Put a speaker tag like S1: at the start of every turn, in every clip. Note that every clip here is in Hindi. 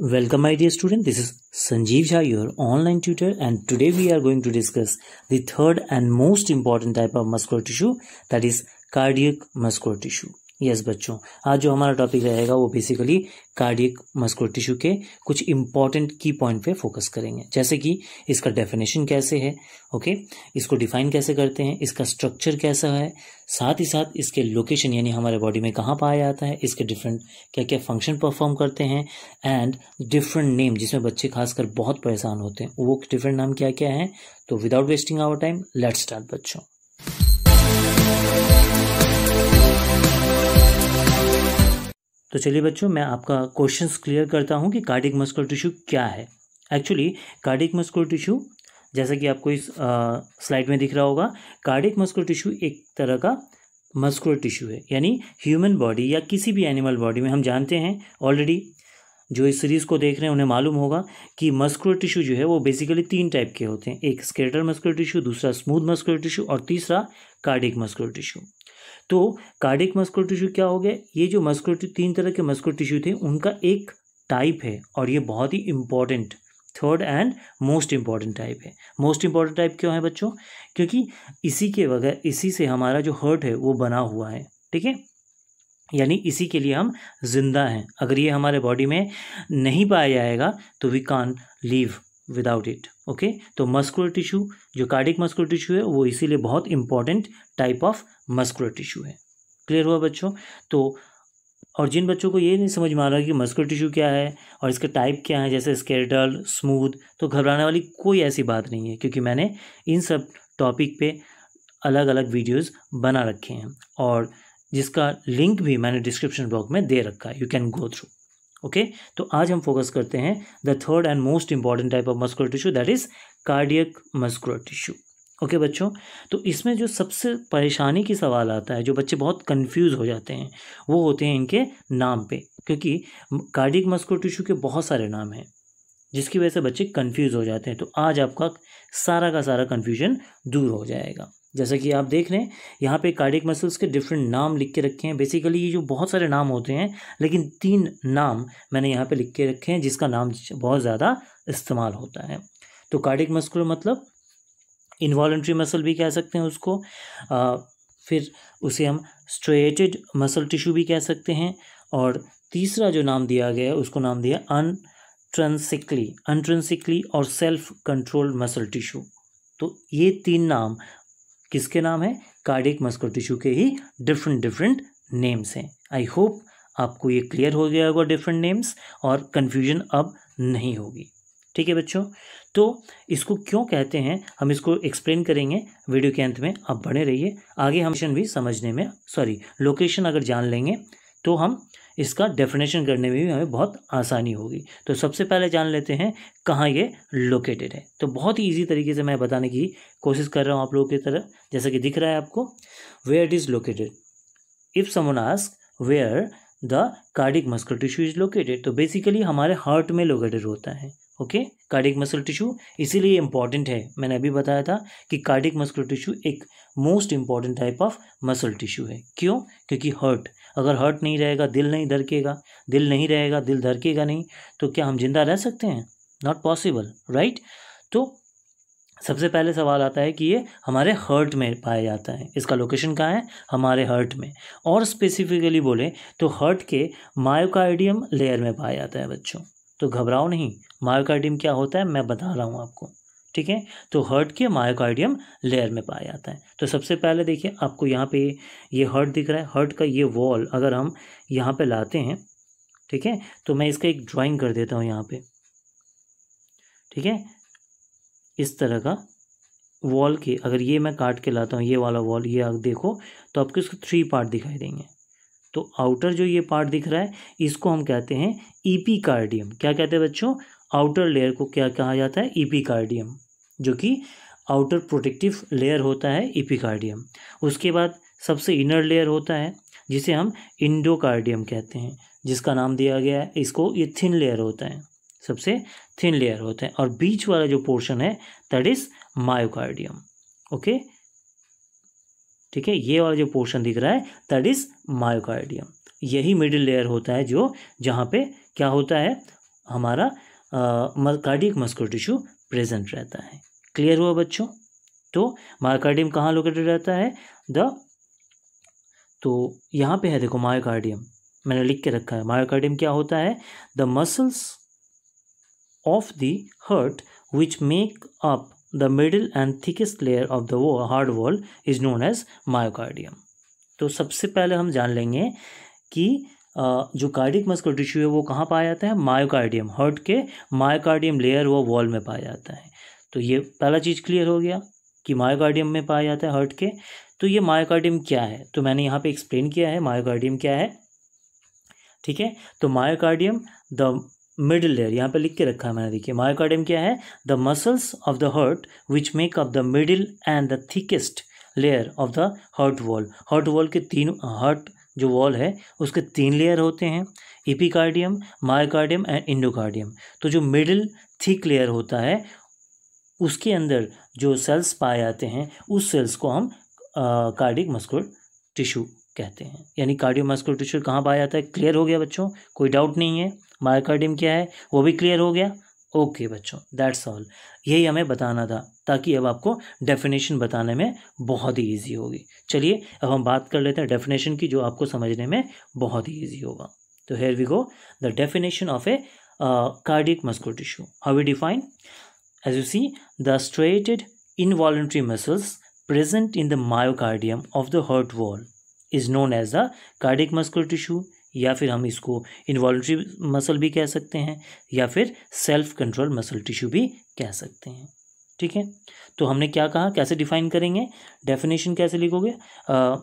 S1: Welcome my dear student, this is Sanjeev Jha, your online tutor and today we are going to discuss the third and most important type of muscular tissue that is cardiac muscular tissue. Yes yes, बच्चों आज जो हमारा टॉपिक रहेगा वो बेसिकली कार्डियक मस्कुलर टिश्यू के कुछ इंपॉर्टेंट की पॉइंट पे फोकस करेंगे जैसे कि इसका डेफिनेशन कैसे है ओके इसको डिफाइन कैसे करते हैं इसका स्ट्रक्चर कैसा है साथ ही साथ इसके लोकेशन यानी हमारे बॉडी में कहाँ पाया जाता है इसके डिफरेंट क्या क्या फंक्शन परफॉर्म करते हैं एंड डिफरेंट नेम जिसमें बच्चे खासकर बहुत परेशान होते हैं वो डिफरेंट नाम क्या क्या है तो without wasting our time let start बच्चों तो चलिए बच्चों मैं आपका क्वेश्चन क्लियर करता हूँ कि कार्डिक मस्कुलर टिश्यू क्या है एक्चुअली कार्डिक मस्कुलर टिश्यू जैसा कि आपको इस स्लाइड में दिख रहा होगा कार्डिक मस्कुलर टिश्यू एक तरह का मस्कुलर टिश्यू है यानी ह्यूमन बॉडी या किसी भी एनिमल बॉडी में हम जानते हैं ऑलरेडी जो इस सीरीज़ को देख रहे हैं उन्हें मालूम होगा कि मस्कुलर टिश्यू जो है वो बेसिकली तीन टाइप के होते हैं एक स्केटर मस्कुलर टिश्यू दूसरा स्मूथ मस्कुलर टिश्यू और तीसरा कार्डिक मस्कुलर टिश्यू तो कार्डिक मस्कुलर टिश्यू क्या हो गया ये जो मस्कुलर तीन तरह के मस्कुलर टिश्यू थे उनका एक टाइप है और ये बहुत ही important third and most important type है मोस्ट इम्पॉर्टेंट टाइप क्यों है बच्चों क्योंकि इसी के बगैर इसी से हमारा जो हर्ट है वो बना हुआ है ठीक है यानी इसी के लिए हम जिंदा हैं अगर ये हमारे बॉडी में नहीं पाया जाएगा तो we can leave without it okay तो मस्कुलर टिश्यू जो कार्डिक मस्कुलर टिश्यू है वो इसीलिए बहुत important type of muscular tissue है क्लियर हुआ बच्चों तो और जिन बच्चों को ये नहीं समझ में आ रहा कि मस्कुलर टिश्यू क्या है और इसके टाइप क्या है जैसे स्केलेटल स्मूथ तो घबराने वाली कोई ऐसी बात नहीं है क्योंकि मैंने इन सब टॉपिक पे अलग अलग वीडियोस बना रखे हैं और जिसका लिंक भी मैंने डिस्क्रिप्शन बॉक्स में दे रखा है you can go through okay तो आज हम फोकस करते हैं the third and most important type of muscular tissue that is cardiac muscular tissue okay okay, बच्चों तो इसमें जो सबसे परेशानी की सवाल आता है जो बच्चे बहुत कंफ्यूज हो जाते हैं वो होते हैं इनके नाम पे क्योंकि कार्डिक मस्कुलर टिश्यू के बहुत सारे नाम हैं जिसकी वजह से बच्चे कंफ्यूज हो जाते हैं तो आज आपका सारा का सारा कन्फ्यूजन दूर हो जाएगा जैसा कि आप देख रहे हैं यहाँ पे कार्डिक मसल्स के डिफरेंट नाम लिख के रखे हैं बेसिकली ये जो बहुत सारे नाम होते हैं लेकिन तीन नाम मैंने यहाँ पे लिख के रखे हैं जिसका नाम बहुत ज़्यादा इस्तेमाल होता है तो कार्डिक मस्कुलर मतलब इन्वॉल्ट्री मसल भी कह सकते हैं उसको आ, फिर उसे हम स्ट्रेटेड मसल टिश्यू भी कह सकते हैं और तीसरा जो नाम दिया गया है उसको नाम दिया अन ट्रेंसिकली अनट्रेंसिकली और सेल्फ कंट्रोल्ड मसल टिश्यू तो ये तीन नाम किसके नाम है कार्डिक मस्कुलर टिश्यू के ही डिफरेंट डिफरेंट नेम्स हैं आई होप आपको ये क्लियर हो गया होगा डिफरेंट नेम्स और कन्फ्यूजन अब नहीं होगी ठीक है बच्चों तो इसको क्यों कहते हैं हम इसको एक्सप्लेन करेंगे वीडियो के अंत में आप बने रहिए आगे हम भी समझने में सॉरी लोकेशन अगर जान लेंगे तो हम इसका डेफिनेशन करने में भी हमें बहुत आसानी होगी तो सबसे पहले जान लेते हैं कहाँ ये लोकेटेड है तो बहुत ही ईजी तरीके से मैं बताने की कोशिश कर रहा हूँ आप लोगों की तरफ जैसा कि दिख रहा है आपको where it is located if someone ask where the cardiac muscular tissue is located तो बेसिकली हमारे हार्ट में लोकेटेड होता है ओके कार्डिक मसल टिश्यू इसीलिए इम्पॉर्टेंट है मैंने अभी बताया था कि कार्डिक मस्कुलर टिश्यू एक most important type of muscle tissue है क्यों क्योंकि हर्ट अगर हर्ट नहीं रहेगा दिल नहीं धड़केगा दिल नहीं रहेगा दिल धड़केगा नहीं तो क्या हम जिंदा रह सकते हैं नॉट पॉसिबल राइट तो सबसे पहले सवाल आता है कि ये हमारे हर्ट में पाया जाता है इसका लोकेशन कहाँ है हमारे हर्ट में और स्पेसिफिकली बोले तो हर्ट के मायोकार्डियम लेयर में पाया जाता है बच्चों तो घबराओ नहीं मायोकार्डियम क्या होता है मैं बता रहा हूँ आपको ठीक है तो हर्ट के मायोकार्डियम लेयर में पाया जाता है तो सबसे पहले देखिए आपको यहाँ पे ये हर्ट दिख रहा है हर्ट का ये वॉल अगर हम यहाँ पे लाते हैं ठीक है तो मैं इसका एक ड्राइंग कर देता हूँ यहाँ पे ठीक है इस तरह का वॉल के अगर ये मैं काट के लाता हूँ ये वाला वॉल ये आप देखो तो आपको इसको थ्री पार्ट दिखाई देंगे तो आउटर जो ये पार्ट दिख रहा है इसको हम कहते हैं ईपी कार्डियम क्या कहते हैं बच्चों आउटर लेयर को क्या कहा जाता है ईपी कार्डियम जो कि आउटर प्रोटेक्टिव लेयर होता है इपिकार्डियम उसके बाद सबसे इनर लेयर होता है जिसे हम इंडोकार्डियम कहते हैं जिसका नाम दिया गया है इसको ये थिन लेयर होता है सबसे थिन लेयर होता है और बीच वाला जो पोर्शन है दैट इज मायोकार्डियम ओके ठीक है ये वाला जो पोर्शन दिख रहा है दैट इज मायोकार्डियम यही मिडिल लेयर होता है जो जहाँ पे क्या होता है हमारा कार्डियक मस्कुलर टिश्यू प्रेजेंट रहता है क्लियर हुआ बच्चों तो मायोकार्डियम कहाँ लोकेटेड रहता है द तो यहाँ पे है देखो मायोकार्डियम मैंने लिख के रखा है मायोकार्डियम क्या होता है the muscles of the heart which make up the middle and thickest layer of the वो heart wall is known as myocardium तो सबसे पहले हम जान लेंगे कि जो कार्डिक मस्कुलर टिश्यू है वो कहाँ पाया जाता है मायोकार्डियम हर्ट के मायोकार्डियम लेयर वो वॉल में पाया जाता है तो ये पहला चीज़ क्लियर हो गया कि मायोकार्डियम में पाया जाता है हर्ट के तो ये मायोकार्डियम क्या है तो मैंने यहाँ पे एक्सप्लेन किया है मायोकार्डियम क्या है ठीक है तो मायोकार्डियम द मिडल लेयर यहाँ पे लिख के रखा है मैंने देखिए मायोकार्डियम क्या है the muscles of the heart which make up the middle and the thickest layer of the heart wall heart wall के तीन हर्ट जो वॉल है उसके तीन लेयर होते हैं इपिकार्डियम मायोकार्डियम एंड इंडोकार्डियम तो जो मिडिल थिक लेयर होता है उसके अंदर जो सेल्स पाए जाते हैं उस सेल्स को हम कार्डिक मस्कुलर टिश्यू कहते हैं यानी कार्डियोमस्कुलर टिश्यू कहाँ पाया जाता है क्लियर हो गया बच्चों कोई डाउट नहीं है मायोकार्डियम क्या है वो भी क्लियर हो गया ओके बच्चों दैट्स ऑल यही हमें बताना था ताकि अब आपको डेफिनेशन बताने में बहुत ही ईजी होगी चलिए अब हम बात कर लेते हैं डेफिनेशन की जो आपको समझने में बहुत ही ईजी होगा तो here we go the definition of a cardiac muscular tissue how we define as you see the striated involuntary muscles present in the myocardium of the heart wall is known as the cardiac muscular tissue या फिर हम इसको इन्वॉल्ट्री मसल भी कह सकते हैं या फिर सेल्फ कंट्रोल मसल टिश्यू भी कह सकते हैं ठीक है तो हमने क्या कहा कैसे डिफाइन करेंगे डेफिनेशन कैसे लिखोगे आ,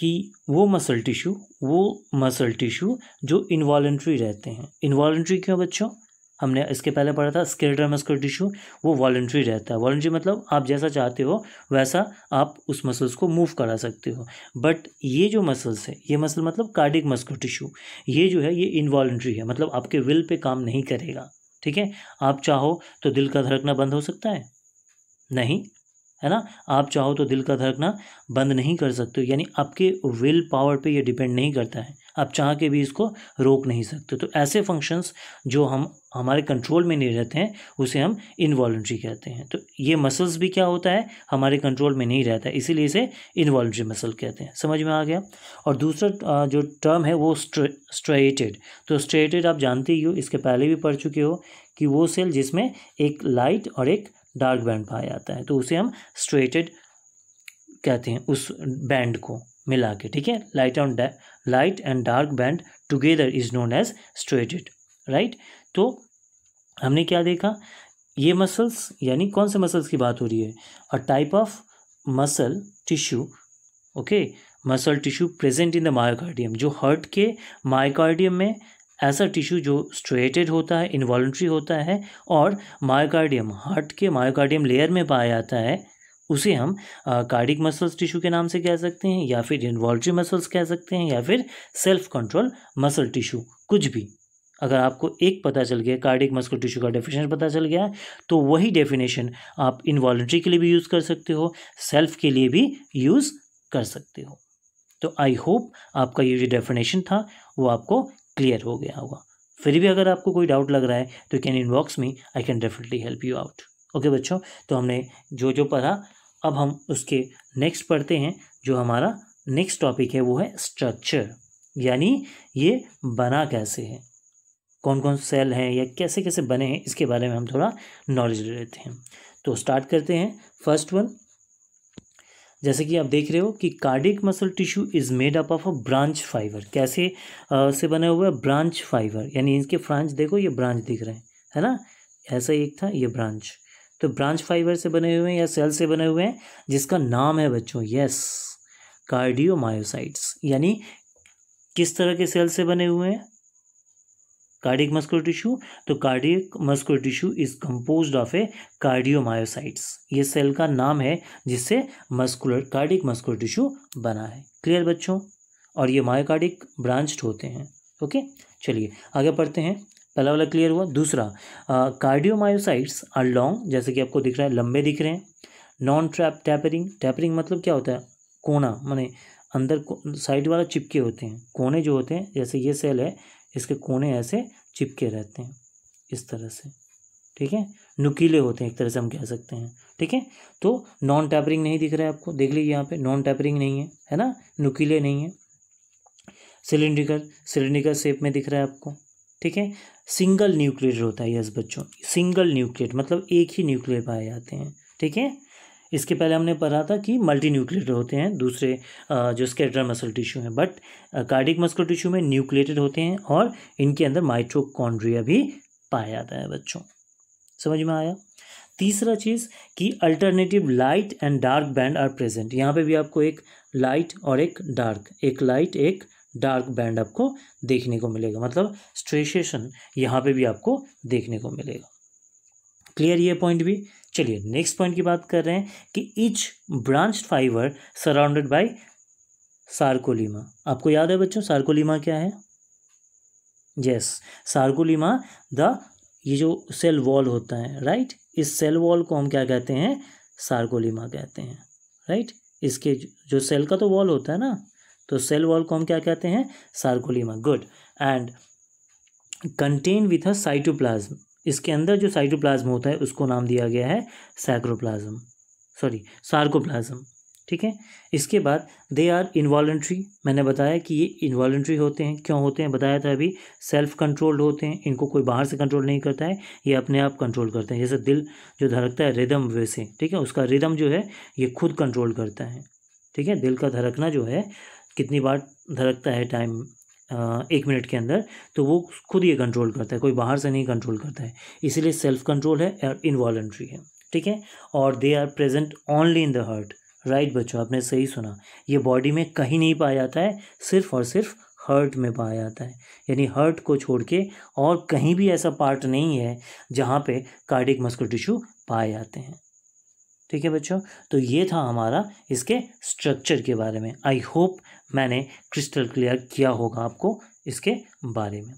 S1: कि वो मसल टिश्यू वो मसल टिश्यू जो इन्वॉल्ट्री रहते हैं इन्वॉल्ट्री क्यों बच्चों हमने इसके पहले पढ़ा था स्केलेटल मस्कुलर टिश्यू वो वॉलेंट्री रहता है वॉलेंट्री मतलब आप जैसा चाहते हो वैसा आप उस मसल्स को मूव करा सकते हो बट ये जो मसल्स है ये मसल मतलब कार्डिक मस्कुलर टिश्यू ये जो है ये इनवॉलेंट्री है मतलब आपके विल पे काम नहीं करेगा ठीक है आप चाहो तो दिल का धड़कना बंद हो सकता है नहीं है ना आप चाहो तो दिल का धड़कना बंद नहीं कर सकते यानी आपके विल पावर पे ये डिपेंड नहीं करता है आप चाह के भी इसको रोक नहीं सकते तो ऐसे फंक्शंस जो हम हमारे कंट्रोल में नहीं रहते हैं उसे हम इनवॉल्ट्री कहते हैं तो ये मसल्स भी क्या होता है हमारे कंट्रोल में नहीं रहता है इसीलिए इसे इन्वॉल्ट्री मसल कहते हैं समझ में आ गया और दूसरा जो टर्म है वो स्ट्रेटेड तो स्ट्रेटेड आप जानते ही हो इसके पहले भी पढ़ चुके हो कि वो सेल जिसमें एक लाइट और एक डार्क बैंड पाया जाता है तो उसे हम स्ट्रेटेड कहते हैं उस बैंड को मिला के ठीक है light and light and dark band together is known as striated right तो हमने क्या देखा ये मसल्स यानी कौन से मसल्स की बात हो रही है a type of muscle tissue okay muscle tissue present in the myocardium जो हर्ट के मायोकार्डियम में ऐसा टिश्यू जो स्ट्रेटेड होता है इन्वॉल्ट्री होता है और मायोकार्डियम हार्ट के मायोकार्डियम लेयर में पाया जाता है उसे हम कार्डिक मसल्स टिश्यू के नाम से कह सकते हैं या फिर इन्वॉल्ट्री मसल्स कह सकते हैं या फिर सेल्फ कंट्रोल मसल टिश्यू कुछ भी अगर आपको एक पता चल गया कार्डिक मसल टिश्यू का डेफिनेशन पता चल गया तो वही डेफिनेशन आप इन्वॉल्ट्री के लिए भी यूज़ कर सकते हो सेल्फ के लिए भी यूज़ कर सकते हो तो आई होप आपका ये जो डेफिनेशन था वो आपको क्लियर हो गया होगा फिर भी अगर आपको कोई डाउट लग रहा है तो can can inbox me I can definitely help you out okay बच्चों तो हमने जो जो पढ़ा अब हम उसके नेक्स्ट पढ़ते हैं जो हमारा नेक्स्ट टॉपिक है वो है स्ट्रक्चर यानी ये बना कैसे है कौन कौन सेल हैं या कैसे कैसे बने हैं इसके बारे में हम थोड़ा नॉलेज ले लेते हैं तो स्टार्ट करते हैं फर्स्ट वन जैसे कि आप देख रहे हो कि cardiac muscle tissue is made up of a branch fibre कैसे आ, से बना हुआ है ब्रांच फाइबर यानी इनके फ्रांच देखो ये ब्रांच दिख रहे हैं है ना ऐसा एक था ये ब्रांच तो ब्रांच फाइबर से बने हुए हैं या सेल से बने हुए हैं जिसका नाम है बच्चों यस कार्डियोमायोसाइट्स यानी किस तरह के सेल से बने हुए हैं कार्डिक मस्कुलर टिश्यू तो cardiac muscular tissue is compose of a cardiomyocytes ये सेल का नाम है जिससे मस्कुलर कार्डिक मस्कुलर टिश्यू बना है क्लियर बच्चों और ये मायोकार्डिक branched होते हैं ओके चलिए आगे पढ़ते हैं पहला वाला क्लियर हुआ दूसरा कार्डियोमायोसाइट्स आर लॉन्ग जैसे कि आपको दिख रहा है लंबे दिख रहे हैं नॉन ट्रैप टैपरिंग टैपरिंग मतलब क्या होता है कोना माने अंदर साइड वाला चिपके होते हैं कोने जो होते हैं जैसे ये सेल है इसके कोने ऐसे चिपके रहते हैं इस तरह से ठीक है नुकीले होते हैं एक तरह से हम कह सकते हैं ठीक है तो नॉन टैपरिंग नहीं दिख रहा है आपको देख लीजिए यहाँ पे नॉन टैपरिंग नहीं है है ना नुकीले नहीं है सिलेंड्रिकल सिलेंड्रिकल शेप में दिख रहा है आपको ठीक है सिंगल न्यूक्लियर होता है यस बच्चों सिंगल न्यूक्लियर मतलब एक ही न्यूक्लियर पाए जाते हैं ठीक है इसके पहले हमने पढ़ा था कि मल्टी न्यूक्लिएटेड होते हैं दूसरे जो स्केटर मसल टिश्यू हैं बट कार्डिक मस्कुलर टिश्यू में न्यूक्लेटेड होते हैं और इनके अंदर माइट्रोकॉन्ड्रिया भी पाया जाता है बच्चों समझ में आया तीसरा चीज़ कि alternative light and dark band are present यहाँ पे भी आपको एक लाइट और एक डार्क एक लाइट एक डार्क बैंड आपको देखने को मिलेगा मतलब स्ट्रेशन यहाँ पे भी आपको देखने को मिलेगा क्लियर ये पॉइंट भी चलिए नेक्स्ट पॉइंट की बात कर रहे हैं कि each branch fibre surrounded by sarcolemma आपको याद है बच्चों सार्कोलीमा क्या है यस सार्कोलीमा द ये जो सेल वॉल होता है राइट इस सेल वॉल को हम क्या कहते हैं सार्कोलीमा कहते हैं राइट इसके जो सेल का तो वॉल होता है ना तो सेल वॉल को हम क्या कहते हैं sarcolemma good and contain with a cytoplasm इसके अंदर जो साइटोप्लाज्म होता है उसको नाम दिया गया है सैक्रोप्लाज्म सॉरी सार्कोप्लाज्म ठीक है इसके बाद दे आर इन्वॉलेंट्री मैंने बताया कि ये इन्वॉलेंट्री होते हैं क्यों होते हैं बताया था अभी सेल्फ कंट्रोल्ड होते हैं इनको कोई बाहर से कंट्रोल नहीं करता है ये अपने आप कंट्रोल करते हैं जैसे दिल जो धड़कता है रिदम वे से ठीक है उसका रिदम जो है ये खुद कंट्रोल करता है ठीक है दिल का धड़कना जो है कितनी बार धड़कता है टाइम एक मिनट के अंदर तो वो खुद ये कंट्रोल करता है कोई बाहर से नहीं कंट्रोल करता है इसीलिए सेल्फ कंट्रोल है और इन्वॉलेंट्री है ठीक है और they are present only in the heart right बच्चों आपने सही सुना ये बॉडी में कहीं नहीं पाया जाता है सिर्फ और सिर्फ हर्ट में पाया जाता है यानी हर्ट को छोड़ के और कहीं भी ऐसा पार्ट नहीं है जहाँ पे कार्डिक मस्कुलर टिश्यू पाए जाते हैं ठीक है बच्चों तो ये था हमारा इसके स्ट्रक्चर के बारे में आई होप मैंने क्रिस्टल क्लियर किया होगा आपको इसके बारे में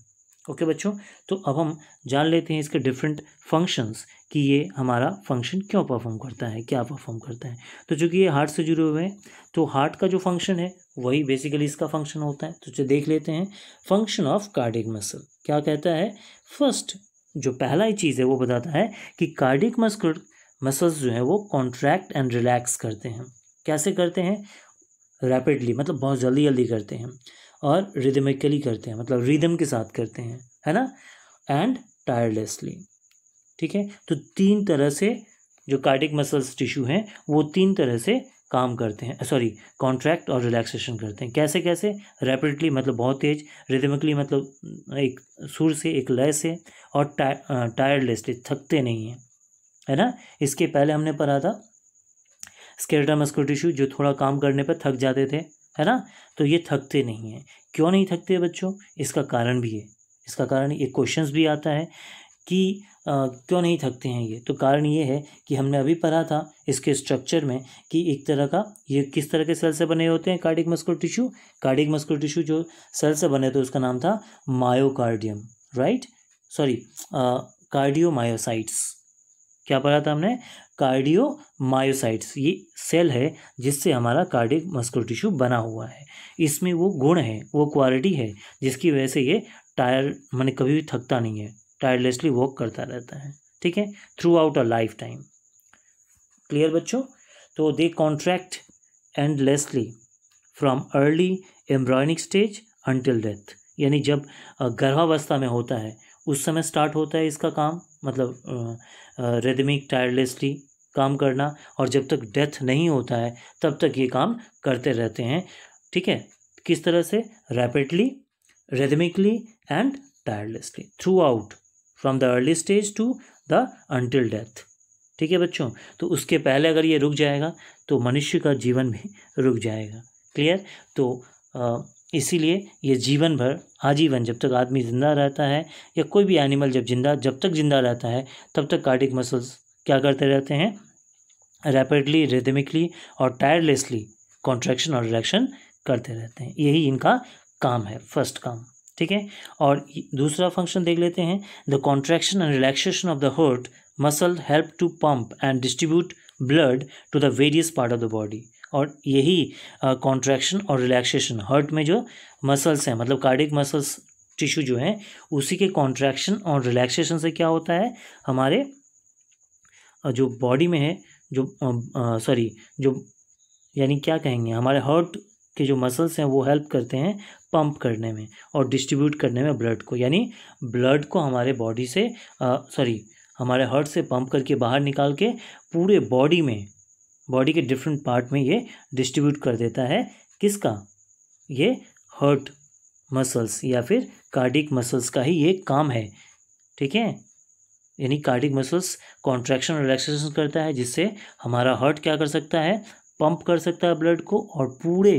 S1: ओके बच्चों तो अब हम जान लेते हैं इसके डिफरेंट फंक्शंस कि ये हमारा फंक्शन क्यों परफॉर्म करता है क्या परफॉर्म करता है तो चूंकि ये हार्ट से जुड़े हुए हैं तो हार्ट का जो फंक्शन है वही बेसिकली इसका फंक्शन होता है तो चलिए देख लेते हैं फंक्शन ऑफ कार्डिक मसल क्या कहता है फर्स्ट जो पहला ही चीज़ है वो बताता है कि कार्डिक मस्कुलर मसल्स जो हैं वो कॉन्ट्रैक्ट एंड रिलैक्स करते हैं कैसे करते हैं रैपिडली मतलब बहुत जल्दी जल्दी करते हैं और रिदमिकली करते हैं मतलब रिदम के साथ करते हैं है ना एंड टायरलेसली ठीक है तो तीन तरह से जो कार्डिक मसल्स टिश्यू हैं वो तीन तरह से काम करते हैं सॉरी कॉन्ट्रैक्ट और रिलैक्सेशन करते हैं कैसे कैसे रैपिडली मतलब बहुत तेज रिदमिकली मतलब एक सुर से एक लय से और टायरलेसली थकते नहीं हैं है ना इसके पहले हमने पढ़ा था स्केलेटा मस्कुलर टिश्यू जो थोड़ा काम करने पर थक जाते थे है ना तो ये थकते नहीं हैं क्यों नहीं थकते बच्चों इसका कारण भी है इसका कारण एक क्वेश्चंस भी आता है कि आ, क्यों नहीं थकते हैं ये तो कारण ये है कि हमने अभी पढ़ा था इसके स्ट्रक्चर में कि एक तरह का ये किस तरह के सेल से बने होते हैं cardiac muscular tissue cardiac muscular tissue जो सेल से बने थे उसका नाम था मायोकार्डियम राइट सॉरी कार्डियोमायोसाइट्स क्या पढ़ा था हमने कार्डियो मायोसाइट्स ये सेल है जिससे हमारा कार्डिक मस्कुलर टिश्यू बना हुआ है इसमें वो गुण है वो क्वालिटी है जिसकी वजह से ये टायर मैंने कभी भी थकता नहीं है टायरलेसली वॉक करता रहता है ठीक है throughout a lifetime clear बच्चों तो they contract endlessly from early embryonic stage until death यानी जब गर्भावस्था में होता है उस समय स्टार्ट होता है इसका काम मतलब रेदमिक टायरलेसली काम करना और जब तक डेथ नहीं होता है तब तक ये काम करते रहते हैं ठीक है किस तरह से rapidly rhythmically and tirelessly throughout from the early stage to the until death ठीक है बच्चों तो उसके पहले अगर ये रुक जाएगा तो मनुष्य का जीवन भी रुक जाएगा क्लियर तो आ, इसीलिए ये जीवन भर आजीवन जब तक आदमी ज़िंदा रहता है या कोई भी एनिमल जब जिंदा जब तक ज़िंदा रहता है तब तक कार्डिक मसल्स क्या करते रहते हैं रैपिडली रिदमिकली और टायरलेसली कॉन्ट्रैक्शन और रिलेक्शन करते रहते हैं यही इनका काम है फर्स्ट काम ठीक है और दूसरा फंक्शन देख लेते हैं the contraction and relaxation of the heart muscle help to pump and distribute blood to the various part of the body और यही कॉन्ट्रैक्शन और रिलैक्सेशन हर्ट में जो मसल्स हैं मतलब कार्डिक मसल्स टिश्यू जो हैं उसी के कॉन्ट्रैक्शन और रिलैक्सेशन से क्या होता है हमारे जो बॉडी में है जो सॉरी जो यानी क्या कहेंगे हमारे हर्ट के जो मसल्स हैं वो हेल्प करते हैं पंप करने में और डिस्ट्रीब्यूट करने में ब्लड को यानी ब्लड को हमारे बॉडी से सॉरी हमारे हर्ट से पंप करके बाहर निकाल के पूरे बॉडी में बॉडी के डिफरेंट पार्ट में ये डिस्ट्रीब्यूट कर देता है किसका ये हर्ट मसल्स या फिर कार्डिक मसल्स का ही ये काम है ठीक है यानी कार्डिक मसल्स कॉन्ट्रैक्शन रिलैक्सेशन करता है जिससे हमारा हर्ट क्या कर सकता है पंप कर सकता है ब्लड को और पूरे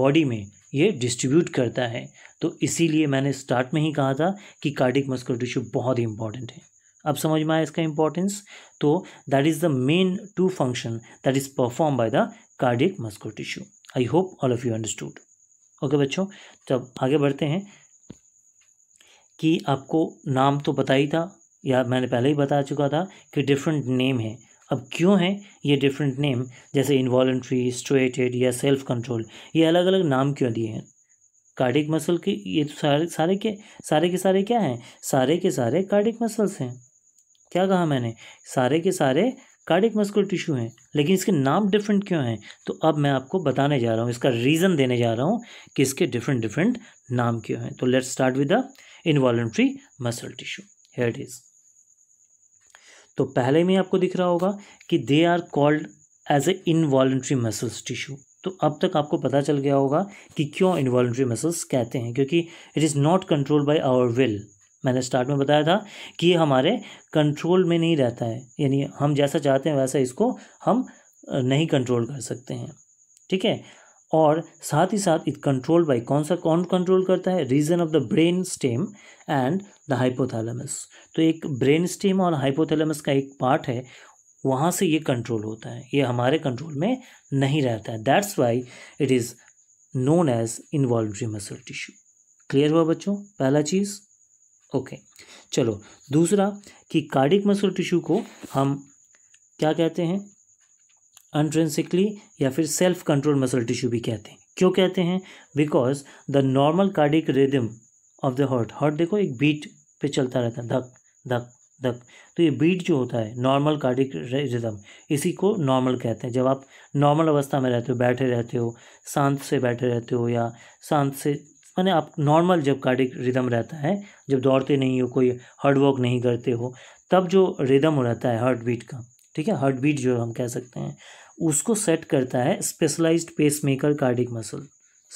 S1: बॉडी में ये डिस्ट्रीब्यूट करता है तो इसीलिए मैंने स्टार्ट में ही कहा था कि कार्डिक मस्कुलर टिश्यू बहुत ही इंपॉर्टेंट है अब समझ में आया इसका इंपॉर्टेंस तो that is the main to function that is perform by the cardiac muscular tissue I hope all of you understood okay बच्चों तब आगे बढ़ते हैं कि आपको नाम तो पता ही था या मैंने पहले ही बता चुका था कि डिफरेंट नेम है अब क्यों हैं ये डिफरेंट नेम जैसे इन्वॉल्ट्री स्ट्रेटेड या सेल्फ कंट्रोल ये अलग अलग नाम क्यों दिए हैं कार्डिक मसल के ये सारे सारे के सारे के सारे क्या हैं सारे के सारे कार्डिक मसल्स हैं क्या कहा मैंने सारे के सारे कार्डिक मस्कुलर टिश्यू हैं लेकिन इसके नाम डिफरेंट क्यों हैं तो अब मैं आपको बताने जा रहा हूँ इसका रीज़न देने जा रहा हूँ कि इसके डिफरेंट डिफरेंट नाम क्यों हैं तो let's start with the involuntary muscle tissue here it is तो पहले में आपको दिख रहा होगा कि they are called as a involuntary muscles tissue तो अब तक आपको पता चल गया होगा कि क्यों इन्वॉल्ट्री मसल्स कहते हैं क्योंकि it is not control by our will मैंने स्टार्ट में बताया था कि ये हमारे कंट्रोल में नहीं रहता है यानी हम जैसा चाहते हैं वैसा इसको हम नहीं कंट्रोल कर सकते हैं ठीक है और साथ ही साथ इट कंट्रोल बाय कौन सा कौन कंट्रोल करता है region of the brain stem and the hypothalamus तो एक ब्रेन स्टेम और हाइपोथैलेमस का एक पार्ट है वहाँ से ये कंट्रोल होता है ये हमारे कंट्रोल में नहीं रहता है that's why it is known as involve muscle tissue clear हुआ बच्चों पहला चीज़ ओके चलो दूसरा कि कार्डिक मसल टिश्यू को हम क्या कहते हैं अनट्रेंसिकली या फिर सेल्फ कंट्रोल मसल टिश्यू भी कहते हैं क्यों कहते हैं because the normal cardiac rhythm of the heart heart देखो एक बीट पे चलता रहता है धक धक धक तो ये बीट जो होता है नॉर्मल कार्डिक रिदम इसी को नॉर्मल कहते हैं जब आप नॉर्मल अवस्था में रहते हो बैठे रहते हो शांत से बैठे रहते हो या शांत से मैंने आप नॉर्मल जब कार्डिक रिदम रहता है जब दौड़ते नहीं हो कोई हार्ड वर्क नहीं करते हो तब जो रिदम हो रहता है हार्ट बीट का ठीक है हार्ट बीट जो हम कह सकते हैं उसको सेट करता है specialised pacemaker cardiac muscle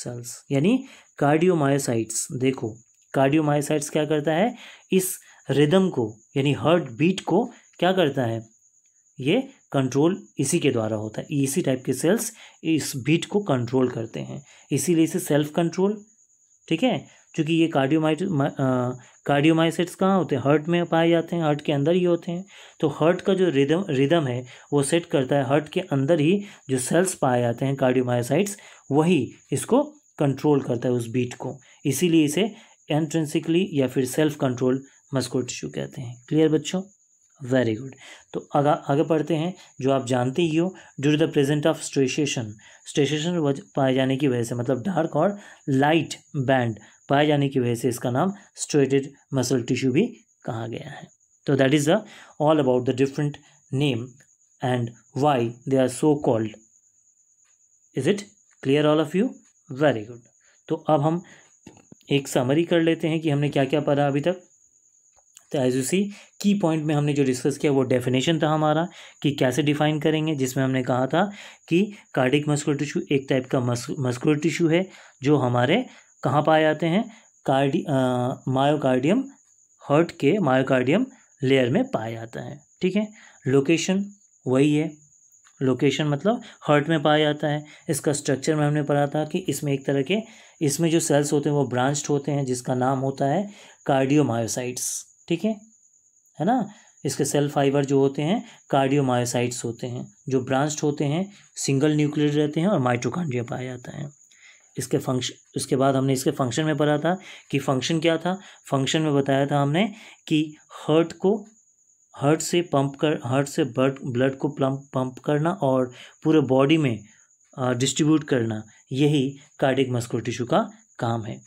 S1: cells यानी कार्डियोमायोसाइट्स देखो कार्डियोमायोसाइट्स क्या करता है इस रिदम को यानी हार्ट बीट को क्या करता है ये कंट्रोल इसी के द्वारा होता है इसी टाइप के सेल्स इस बीट को कंट्रोल करते हैं इसीलिए इसे सेल्फ कंट्रोल ठीक है क्योंकि ये कार्डियोमाइट कार्डियोमाइसिट्स कहाँ होते हैं हर्ट में पाए जाते हैं हर्ट के अंदर ही होते हैं तो हर्ट का जो रिदम रिदम है वो सेट करता है हर्ट के अंदर ही जो सेल्स पाए जाते हैं कार्डियोमाइसाइट्स वही इसको कंट्रोल करता है उस बीट को इसीलिए इसे एंट्रेंसिकली या फिर सेल्फ कंट्रोल मस्कुलर टिश्यू कहते हैं क्लियर बच्चों वेरी गुड तो अगर आगे पढ़ते हैं जो आप जानते ही हो during the present of striation striation पाए जाने की वजह से मतलब डार्क और लाइट बैंड पाए जाने की वजह से इसका नाम स्ट्रेटेड मसल टिश्यू भी कहा गया है तो that is the all about the different name and why they are so called is it clear all of you very good तो अब हम एक समरी कर लेते हैं कि हमने क्या क्या पढ़ा अभी तक तो एज़ यू सी की पॉइंट में हमने जो डिस्कस किया वो डेफिनेशन था हमारा कि कैसे डिफाइन करेंगे जिसमें हमने कहा था कि कार्डिक मस्कुलर टिश्यू एक टाइप का मस्कुलर टिश्यू है जो हमारे कहाँ पाए जाते हैं कार्डि मायोकार्डियम हर्ट के मायोकार्डियम लेयर में पाया जाता है ठीक है लोकेशन वही है लोकेशन मतलब हर्ट में पाया जाता है इसका स्ट्रक्चर में हमने पढ़ा था कि इसमें एक तरह के इसमें जो सेल्स होते हैं वो ब्रांच्ड होते हैं जिसका नाम होता है कार्डियोमायोसाइट्स ठीक है है ना इसके सेल फाइबर जो होते हैं कार्डियोमायोसाइट्स होते हैं जो ब्रांच्ड होते हैं सिंगल न्यूक्लियर रहते हैं और माइट्रोकांड्रिया पाया जाता है इसके फंक्शन उसके बाद हमने इसके फंक्शन में पढ़ा था कि फंक्शन क्या था फंक्शन में बताया था हमने कि हर्ट को हर्ट से पंप कर हर्ट से ब्लड ब्लड को पम्प पंप करना और पूरे बॉडी में डिस्ट्रीब्यूट करना यही कार्डिक मस्कुलर टिश्यू का काम है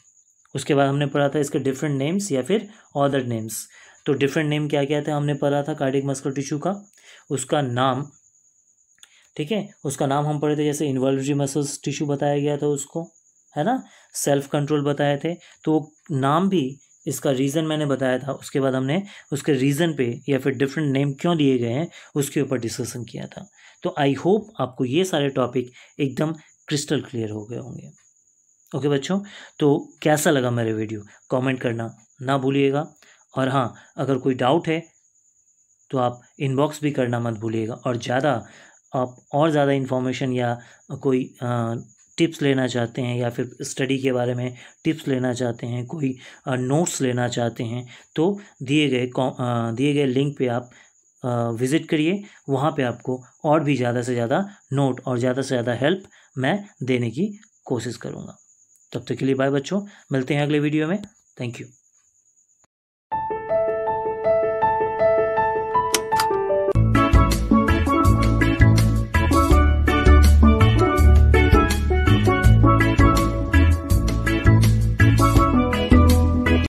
S1: उसके बाद हमने पढ़ा था इसके डिफरेंट नेम्स या फिर अदर नेम्स तो डिफरेंट नेम क्या क्या था हमने पढ़ा था कार्डिक मस्कुलर टिश्यू का उसका नाम ठीक है उसका नाम हम पढ़े थे जैसे इन्वॉल्वरी मसल्स टिश्यू बताया गया था उसको है ना सेल्फ कंट्रोल बताए थे तो नाम भी इसका रीज़न मैंने बताया था उसके बाद हमने उसके रीज़न पे या फिर डिफरेंट नेम क्यों दिए गए हैं उसके ऊपर डिस्कशन किया था तो आई होप आपको ये सारे टॉपिक एकदम क्रिस्टल क्लियर हो गए होंगे ओके बच्चों तो कैसा लगा मेरे वीडियो कमेंट करना ना भूलिएगा और हाँ अगर कोई डाउट है तो आप इनबॉक्स भी करना मत भूलिएगा और ज़्यादा आप और ज़्यादा इन्फॉर्मेशन या कोई आ, टिप्स लेना चाहते हैं या फिर स्टडी के बारे में टिप्स लेना चाहते हैं कोई नोट्स लेना चाहते हैं तो दिए गए दिए गए लिंक पे आप विज़िट करिए वहाँ पे आपको और भी ज़्यादा से ज़्यादा नोट और ज़्यादा से ज़्यादा हेल्प मैं देने की कोशिश करूँगा तब तक के लिए बाय बच्चों मिलते हैं अगले वीडियो में थैंक यू